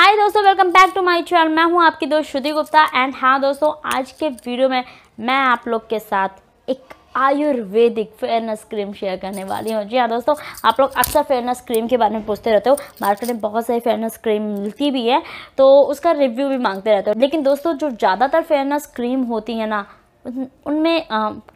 हाय दोस्तों welcome back to my channel मैं हूं आपकी दोस्त श्रुति गुप्ता एंड हाँ दोस्तों आज के वीडियो में मैं आप लोग के साथ एक आयुर्वेदिक फेयरनेस क्रीम शेयर करने वाली हूँ जी हाँ दोस्तों आप लोग अक्सर फेयरनेस क्रीम के बारे में पूछते रहते हो मार्केट में बहुत सारी फेयरनेस क्रीम मिलती भी है तो उसका रिव्यू भी मांगते रहते हो लेकिन दोस्तों जो ज़्यादातर फेयरनेस क्रीम होती है ना उनमें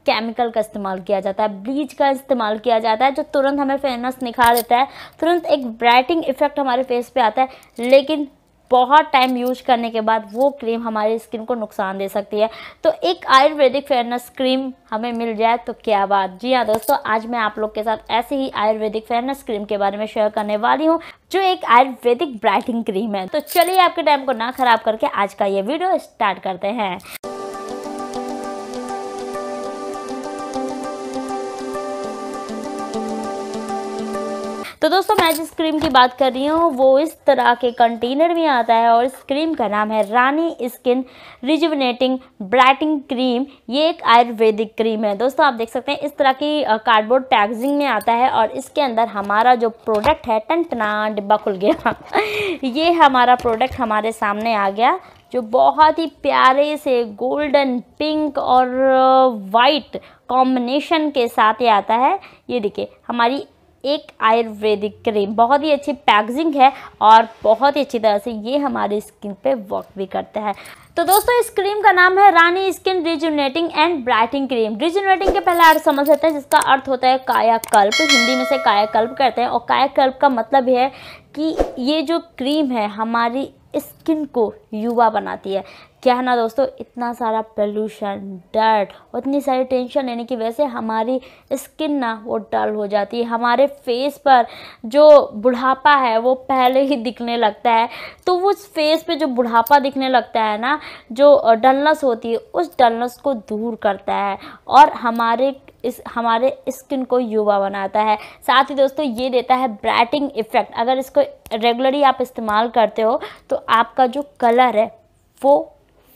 केमिकल का इस्तेमाल किया जाता है ब्लीच का इस्तेमाल किया जाता है जो तुरंत हमें फेयरनेस निखार देता है तुरंत एक ब्राइटिंग इफेक्ट हमारे फेस पे आता है लेकिन बहुत टाइम यूज करने के बाद वो क्रीम हमारी स्किन को नुकसान दे सकती है तो एक आयुर्वेदिक फेयरनेस क्रीम हमें मिल जाए तो क्या बात जी हाँ दोस्तों आज मैं आप लोग के साथ ऐसे ही आयुर्वेदिक फेयरनेस क्रीम के बारे में शेयर करने वाली हूँ जो एक आयुर्वेदिक ब्राइटिंग क्रीम है तो चलिए आपके टाइम को ना खराब करके आज का ये वीडियो स्टार्ट करते हैं तो दोस्तों मैं जिस क्रीम की बात कर रही हूँ वो इस तरह के कंटेनर में आता है और इस क्रीम का नाम है Rani skin rejuvenating brightening cream ये एक आयुर्वेदिक क्रीम है दोस्तों आप देख सकते हैं इस तरह की कार्डबोर्ड टैगजिंग में आता है और इसके अंदर हमारा जो प्रोडक्ट है टन टना डिब्बा खुल गया ये हमारा प्रोडक्ट हमारे सामने आ गया जो बहुत ही प्यारे से गोल्डन पिंक और वाइट कॉम्बिनेशन के साथ ये आता है ये देखिए हमारी एक आयुर्वेदिक क्रीम बहुत ही अच्छी पैकेजिंग है और बहुत ही अच्छी तरह से ये हमारी स्किन पे वर्क भी करता है तो दोस्तों इस क्रीम का नाम है Rani skin rejuvenating and brightening cream rejuvenating के पहले अर्थ समझ लेते हैं जिसका अर्थ होता है कायाकल्प हिंदी में से कायाकल्प करते हैं और कायाकल्प का मतलब है कि ये जो क्रीम है हमारी स्किन को युवा बनाती है क्या है ना दोस्तों इतना सारा पोल्यूशन डर्ट और इतनी सारी टेंशन लेने की वजह से हमारी स्किन ना वो डल हो जाती है हमारे फेस पर जो बुढ़ापा है वो पहले ही दिखने लगता है तो उस फेस पे जो बुढ़ापा दिखने लगता है ना जो डलनेस होती है उस डलनेस को दूर करता है और हमारे इस हमारे स्किन को युवा बनाता है साथ ही दोस्तों ये देता है ब्राइटिंग इफ़ेक्ट अगर इसको रेगुलरली आप इस्तेमाल करते हो तो आपका जो कलर है वो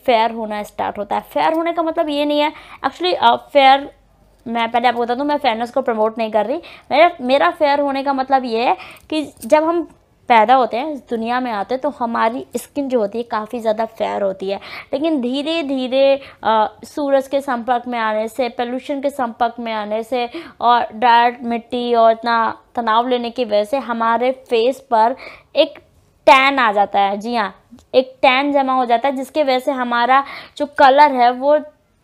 फेयर होना स्टार्ट होता है फेयर होने का मतलब ये नहीं है एक्चुअली फेयर uh, मैं पहले आपको बता दूँ मैं फेयरनेस को प्रमोट नहीं कर रही मेरा मेरा फेयर होने का मतलब ये है कि जब हम पैदा होते हैं इस दुनिया में आते हैं तो हमारी स्किन जो होती है काफ़ी ज़्यादा फेयर होती है लेकिन धीरे धीरे uh, सूरज के संपर्क में आने से पोल्यूशन के संपर्क में आने से और डायट मिट्टी और इतना तनाव लेने की वजह से हमारे फेस पर एक टैन आ जाता है जी हाँ एक टैन जमा हो जाता है जिसके वजह से हमारा जो कलर है वो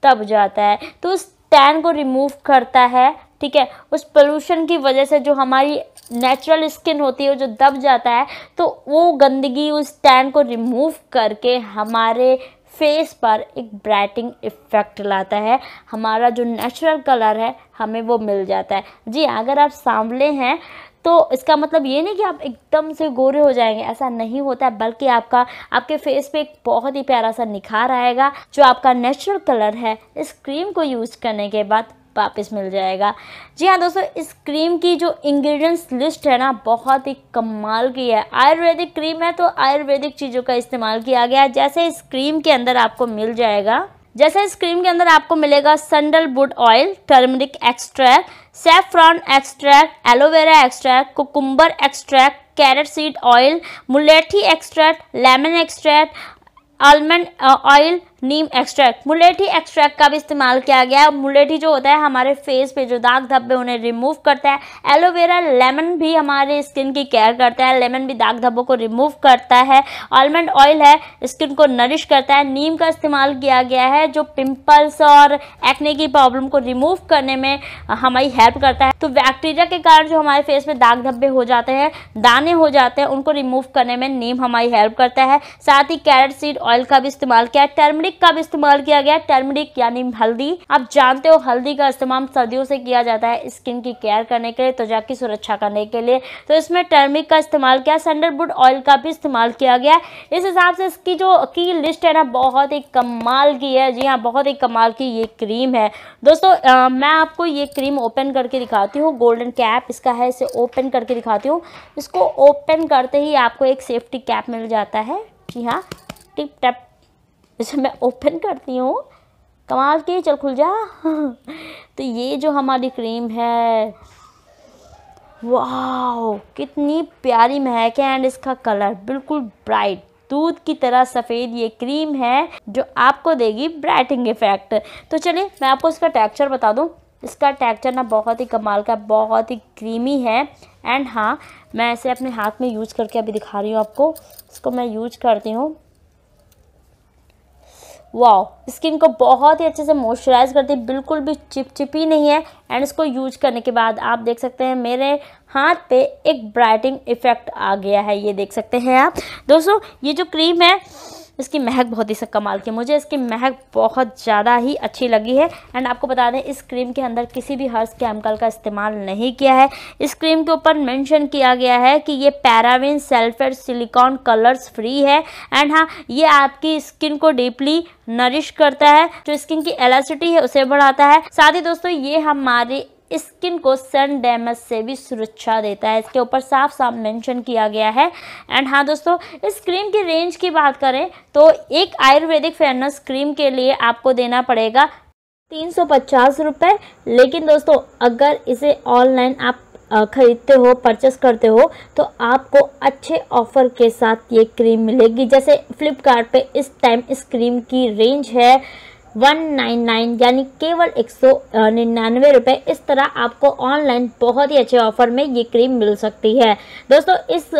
तब जाता है तो उस टैन को रिमूव करता है ठीक है उस पोल्यूशन की वजह से जो हमारी नेचुरल स्किन होती है जो दब जाता है तो वो गंदगी उस टैन को रिमूव करके हमारे फेस पर एक ब्राइटिंग इफ़ेक्ट लाता है हमारा जो नेचुरल कलर है हमें वो मिल जाता है जी हाँ, अगर आप सांवले हैं तो इसका मतलब ये नहीं कि आप एकदम से गोरे हो जाएंगे ऐसा नहीं होता है बल्कि आपका आपके फेस पे एक बहुत ही प्यारा सा निखार आएगा जो आपका नेचुरल कलर है इस क्रीम को यूज़ करने के बाद वापस मिल जाएगा जी हाँ दोस्तों इस क्रीम की जो इंग्रेडिएंट्स लिस्ट है ना बहुत ही कमाल की है आयुर्वेदिक क्रीम है तो आयुर्वेदिक चीज़ों का इस्तेमाल किया गया है जैसे इस क्रीम के अंदर आपको मिल जाएगा जैसे इस क्रीम के अंदर आपको मिलेगा sandalwood oil turmeric extract saffron extract aloe vera extract cucumber extract carrot seed oil mulethi extract lemon extract almond oil neem extract mulethi extract का भी इस्तेमाल किया गया है मुलेठी जो होता है हमारे फेस पे जो दाग धब्बे उन्हें रिमूव करता है एलोवेरा लेमन भी हमारे स्किन की केयर करता है लेमन भी दाग धब्बों को रिमूव करता है आलमंड ऑयल है स्किन को नरिश करता है नीम का इस्तेमाल किया गया है जो पिम्पल्स और एक्ने की प्रॉब्लम को रिमूव करने में हमारी हेल्प करता है तो बैक्टीरिया के कारण जो हमारे फेस में दाग धब्बे हो जाते हैं दाने हो जाते हैं उनको रिमूव करने में नीम हमारी हेल्प करता है साथ ही कैरेट सीड ऑयल का भी इस्तेमाल किया टर्मरिक टर्मरिक का भी इस्तेमाल किया गया टर्मरिक यानी हल्दी आप जानते हो हल्दी का इस्तेमाल सर्दियों से किया जाता है स्किन की केयर करने के लिए त्वचा की सुरक्षा करने के लिए तो इसमें टर्मरिक का इस्तेमाल किया सैंडलवुड ऑयल का भी इस्तेमाल किया गया इस हिसाब से इसकी जो की लिस्ट है ना बहुत ही कमाल की है जी हाँ बहुत ही कमाल की ये क्रीम है दोस्तों मैं आपको ये क्रीम ओपन करके दिखाती हूँ गोल्डन कैप इसका है इसे ओपन करके दिखाती हूँ इसको ओपन करते ही आपको एक सेफ्टी कैप मिल जाता है जी हाँ टिप टप जब मैं ओपन करती हूँ कमाल की चल खुल जा तो ये जो हमारी क्रीम है वाह कितनी प्यारी महक है एंड इसका कलर बिल्कुल ब्राइट दूध की तरह सफ़ेद ये क्रीम है जो आपको देगी ब्राइटिंग इफेक्ट तो चलिए मैं आपको इसका टेक्सचर बता दूँ इसका टेक्सचर ना बहुत ही कमाल का बहुत ही क्रीमी है एंड हाँ मैं इसे अपने हाथ में यूज़ करके अभी दिखा रही हूँ आपको इसको मैं यूज करती हूँ वाओ स्किन को बहुत ही अच्छे से मॉइस्चराइज करती है बिल्कुल भी चिपचिपी नहीं है एंड इसको यूज करने के बाद आप देख सकते हैं मेरे हाथ पे एक ब्राइटिंग इफेक्ट आ गया है ये देख सकते हैं आप दोस्तों ये जो क्रीम है इसकी महक बहुत ही कमाल की मुझे इसकी महक बहुत ज़्यादा ही अच्छी लगी है एंड आपको बता दें इस क्रीम के अंदर किसी भी हर्ष केमिकल का इस्तेमाल नहीं किया है इस क्रीम के ऊपर मेंशन किया गया है कि ये paraben sulphate silicone colours free है एंड हाँ ये आपकी स्किन को डीपली नरिश करता है जो स्किन की एलासिटी है उसे बढ़ाता है साथ ही दोस्तों ये हमारे स्किन को सन डैमेज से भी सुरक्षा देता है इसके ऊपर साफ साफ मेंशन किया गया है एंड हाँ दोस्तों इस क्रीम की रेंज की बात करें तो एक आयुर्वेदिक फेयरनेस क्रीम के लिए आपको देना पड़ेगा तीन सौ पचास रुपये लेकिन दोस्तों अगर इसे ऑनलाइन आप ख़रीदते हो परचेस करते हो तो आपको अच्छे ऑफ़र के साथ ये क्रीम मिलेगी जैसे फ्लिपकार्ट इस टाइम इस क्रीम की रेंज है 199 यानी केवल एक सौ निन्यानवे रुपये इस तरह आपको ऑनलाइन बहुत ही अच्छे ऑफर में ये क्रीम मिल सकती है दोस्तों इस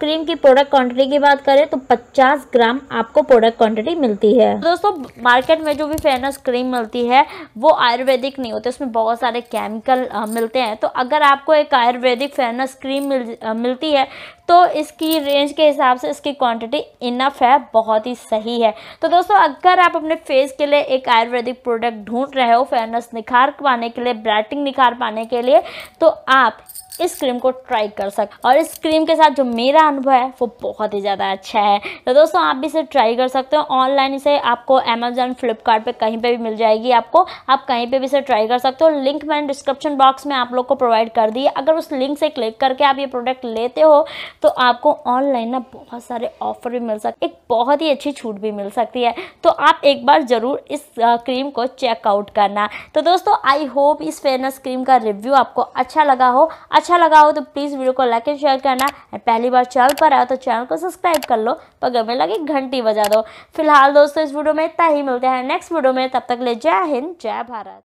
क्रीम की प्रोडक्ट क्वांटिटी की बात करें तो 50 ग्राम आपको प्रोडक्ट क्वांटिटी मिलती है दोस्तों मार्केट में जो भी फेमस क्रीम मिलती है वो आयुर्वेदिक नहीं होती उसमें बहुत सारे केमिकल मिलते हैं तो अगर आपको एक आयुर्वेदिक फेमस क्रीम मिल, मिलती है तो इसकी रेंज के हिसाब से इसकी क्वांटिटी इनफ है बहुत ही सही है तो दोस्तों अगर आप अपने फेस के लिए एक एक आयुर्वेदिक प्रोडक्ट ढूंढ रहे हो फेयरनेस निखार पाने के लिए ब्राइटिंग निखार पाने के लिए तो आप इस क्रीम को ट्राई कर सकते और इस क्रीम के साथ जो मेरा अनुभव है वो बहुत ही ज़्यादा अच्छा है तो दोस्तों आप भी इसे ट्राई कर सकते हो ऑनलाइन इसे आपको अमेजोन फ्लिपकार्ट पे कहीं पे भी मिल जाएगी आपको आप कहीं पे भी इसे ट्राई कर सकते हो लिंक मैंने डिस्क्रिप्शन बॉक्स में आप लोग को प्रोवाइड कर दी अगर उस लिंक से क्लिक करके आप ये प्रोडक्ट लेते हो तो आपको ऑनलाइन ना बहुत सारे ऑफर भी मिल सकते एक बहुत ही अच्छी छूट भी मिल सकती है तो आप एक बार ज़रूर इस क्रीम को चेकआउट करना तो दोस्तों आई होप इस फेयरनेस क्रीम का रिव्यू आपको अच्छा लगा हो अच्छा लगा हो तो प्लीज़ वीडियो को लाइक एंड शेयर करना पहली बार चैनल पर आओ तो चैनल को सब्सक्राइब कर लो बगल में लगे घंटी बजा दो फिलहाल दोस्तों इस वीडियो में इतना ही मिलते हैं नेक्स्ट वीडियो में तब तक ले जय हिंद जय भारत